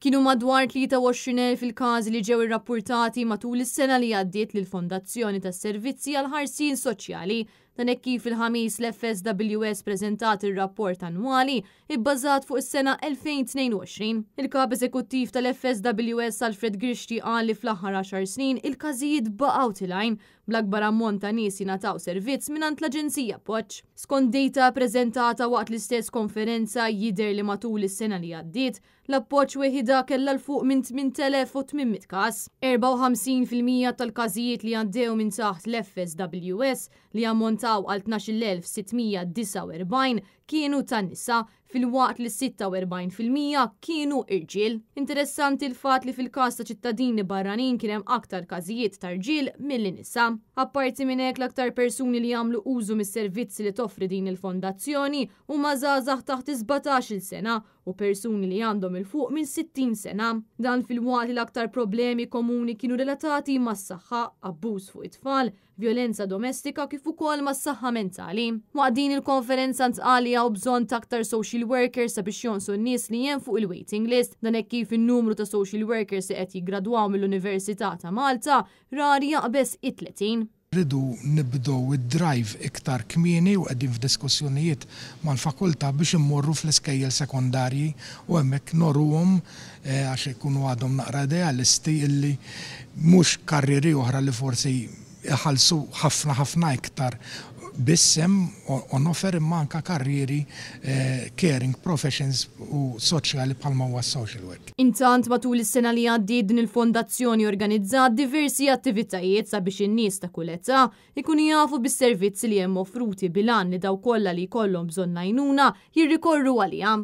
Kienu madwar 23.000 fil-każ li ġew irrappurtati matul is-sena li għaddiet lill fondazzjoni tas-Servizzi għal ħarsin Soċjali Dan hekk kif il-ħamis l-FSWS preżentat ir-rapport annwali ibbażat fuq is-sena 2022. Il-kap eżekuttiv tal-FSWS Alfred Grixti qal li fl-aħħar 10 snin il-każijiet baqgħu tilajn bl-akbar ammont ta' nies jingħataw servizz mingħand l-Aġenzija Poċ. Skont data preżentata waqt l-istess konferenza jidher li matul is-sena li għaddiet, l-appoċ weħida kellha l-fuq minn 8800 każ. 54% tal-każijiet li għaddew minn taħt l-FSWS li ammont ammontaw għal 12,649 kienu tan nisa fil-waqt li 46% kienu irġiel. Interessanti l-fat li fil-kas ta' ċittadini barranin kienem aktar kazijiet ta' irġiel mill nisa. Apparti minn hekk l-aktar persuni li jagħmlu użu mis-servizzi li toffri din il-fondazzjoni huma żgħażagħ taħt 17-il sena u persuni li għandhom il-fuq minn 60 sena. Dan fil-waqt l-aktar problemi komuni kienu relatati mas saħħa abbuż fuq it-tfal, violenza domestika kif ukoll mas saħħa mentali. Waqdin din il-konferenza ntqali għaw bżonn ta' aktar social workers sabiex jonsu n-nies li jen fuq il-waiting list, dan ekki kif in-numru ta' social workers li qed jiggradwaw mill-Università ta' Malta rari jaqbes it-30. Ridu nibdow id-drive iktar kmieni u għeddin f'diskussjonijiet mal-fakulta biex immorru fl-iskejjel sekundarji u hemmhekk norruhom eh, għax ikunu għadhom naqra idealisti illi mhux karriri oħra li forsi iħallsu ħafna ħafna iktar bissem on offer manka karriri eh, caring professions u soċjali palma u social work. Intant matul is-sena li għaddi din il-fondazzjoni organizzat diversi attivitajiet sabiex in-nies ta' kull età ikun jafu bis-servizzi li hemm offruti bilan li daw kollha li jkollhom bżonn għajnuna jirrikorru għalija.